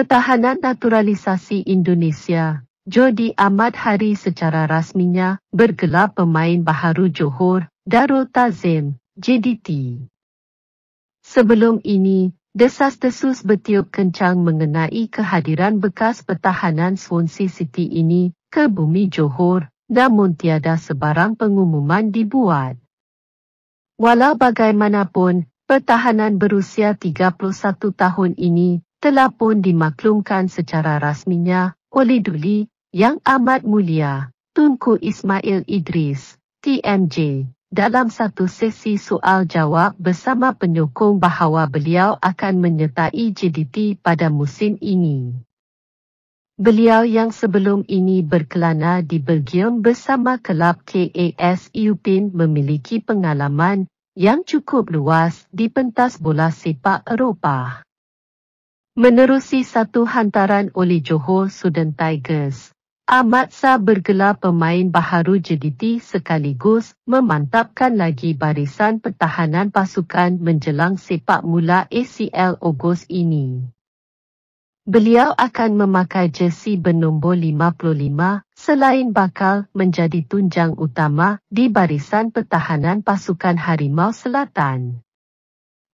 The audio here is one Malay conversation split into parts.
Pertahanan Naturalisasi Indonesia, Jody Ahmad Hari secara rasminya bergelar pemain baharu Johor, Darul Tazim, JDT. Sebelum ini, desas-desus bertiup kencang mengenai kehadiran bekas pertahanan Swansea City ini ke bumi Johor, namun tiada sebarang pengumuman dibuat. Walau bagaimanapun, pertahanan berusia 31 tahun ini telah pun dimaklumkan secara rasminya oleh Duli Yang Amat Mulia Tunku Ismail Idris, TMJ, dalam satu sesi soal jawab bersama penyokong bahawa beliau akan menyertai JDT pada musim ini. Beliau yang sebelum ini berkelana di Belgium bersama kelab KAS Eupin memiliki pengalaman yang cukup luas di pentas bola sepak Eropah. Menerusi satu hantaran oleh Johor Sudan Tigers, Ahmad Sah bergelar pemain baharu JDT sekaligus memantapkan lagi barisan pertahanan pasukan menjelang sepak mula ACL Ogos ini. Beliau akan memakai jersey bernombor 55 selain bakal menjadi tunjang utama di barisan pertahanan pasukan Harimau Selatan.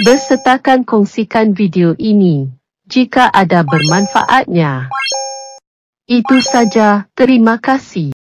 Bersetakan kongsikan video ini jika ada bermanfaatnya. Itu saja, terima kasih.